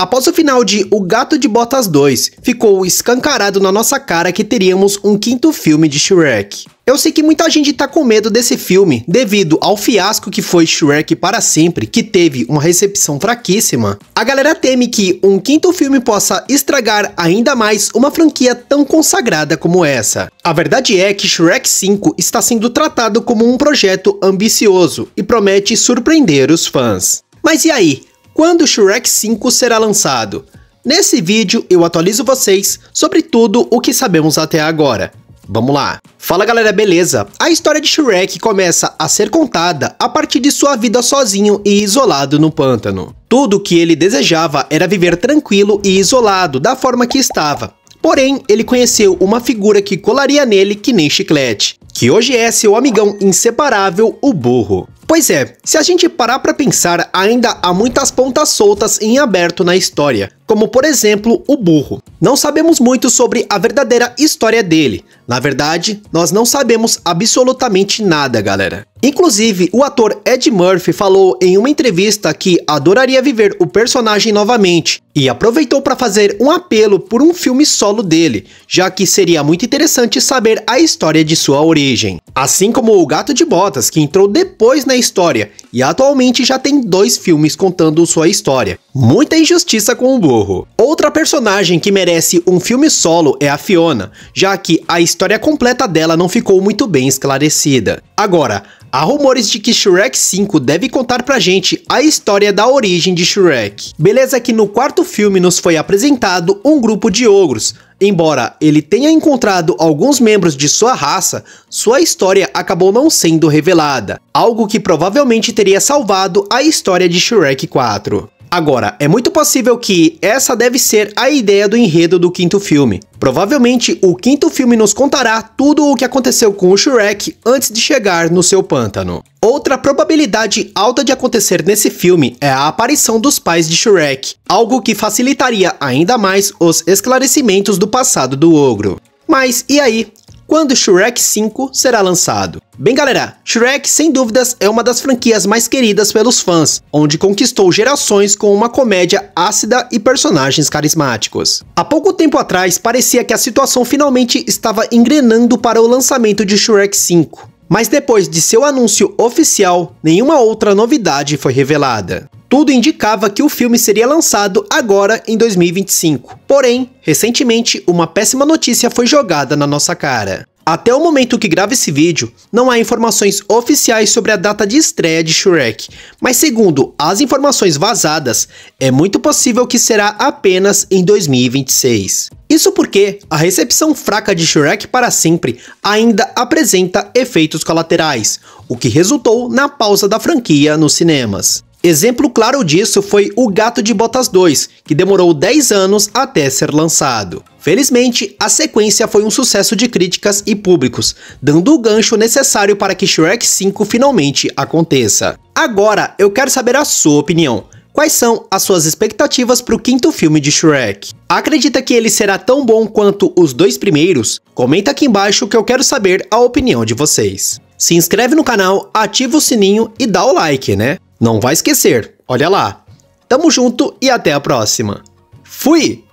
Após o final de O Gato de Botas 2, ficou escancarado na nossa cara que teríamos um quinto filme de Shrek. Eu sei que muita gente tá com medo desse filme devido ao fiasco que foi Shrek para sempre, que teve uma recepção fraquíssima. A galera teme que um quinto filme possa estragar ainda mais uma franquia tão consagrada como essa. A verdade é que Shrek 5 está sendo tratado como um projeto ambicioso e promete surpreender os fãs. Mas e aí? Quando Shrek 5 será lançado? Nesse vídeo eu atualizo vocês sobre tudo o que sabemos até agora. Vamos lá! Fala galera, beleza? A história de Shrek começa a ser contada a partir de sua vida sozinho e isolado no pântano. Tudo o que ele desejava era viver tranquilo e isolado da forma que estava. Porém, ele conheceu uma figura que colaria nele que nem chiclete, que hoje é seu amigão inseparável, o burro. Pois é, se a gente parar para pensar, ainda há muitas pontas soltas em aberto na história, como por exemplo o burro. Não sabemos muito sobre a verdadeira história dele. Na verdade, nós não sabemos absolutamente nada, galera. Inclusive, o ator Ed Murphy falou em uma entrevista que adoraria viver o personagem novamente e aproveitou para fazer um apelo por um filme solo dele, já que seria muito interessante saber a história de sua origem. Assim como o Gato de Botas, que entrou depois na história e atualmente já tem dois filmes contando sua história. Muita injustiça com o burro. Outra personagem que merece um filme solo é a Fiona, já que a história completa dela não ficou muito bem esclarecida. Agora, há rumores de que Shrek 5 deve contar pra gente a história da origem de Shrek. Beleza que no quarto filme nos foi apresentado um grupo de ogros. Embora ele tenha encontrado alguns membros de sua raça, sua história acabou não sendo revelada, algo que provavelmente teria salvado a história de Shrek 4. Agora, é muito possível que essa deve ser a ideia do enredo do quinto filme. Provavelmente, o quinto filme nos contará tudo o que aconteceu com o Shrek antes de chegar no seu pântano. Outra probabilidade alta de acontecer nesse filme é a aparição dos pais de Shrek, algo que facilitaria ainda mais os esclarecimentos do passado do ogro. Mas e aí, quando Shrek 5 será lançado. Bem galera, Shrek sem dúvidas é uma das franquias mais queridas pelos fãs, onde conquistou gerações com uma comédia ácida e personagens carismáticos. Há pouco tempo atrás, parecia que a situação finalmente estava engrenando para o lançamento de Shrek 5, mas depois de seu anúncio oficial, nenhuma outra novidade foi revelada tudo indicava que o filme seria lançado agora em 2025. Porém, recentemente, uma péssima notícia foi jogada na nossa cara. Até o momento que gravo esse vídeo, não há informações oficiais sobre a data de estreia de Shrek, mas segundo as informações vazadas, é muito possível que será apenas em 2026. Isso porque a recepção fraca de Shrek para sempre ainda apresenta efeitos colaterais, o que resultou na pausa da franquia nos cinemas. Exemplo claro disso foi o Gato de Botas 2, que demorou 10 anos até ser lançado. Felizmente, a sequência foi um sucesso de críticas e públicos, dando o gancho necessário para que Shrek 5 finalmente aconteça. Agora, eu quero saber a sua opinião. Quais são as suas expectativas para o quinto filme de Shrek? Acredita que ele será tão bom quanto os dois primeiros? Comenta aqui embaixo que eu quero saber a opinião de vocês. Se inscreve no canal, ativa o sininho e dá o like, né? Não vai esquecer, olha lá. Tamo junto e até a próxima. Fui!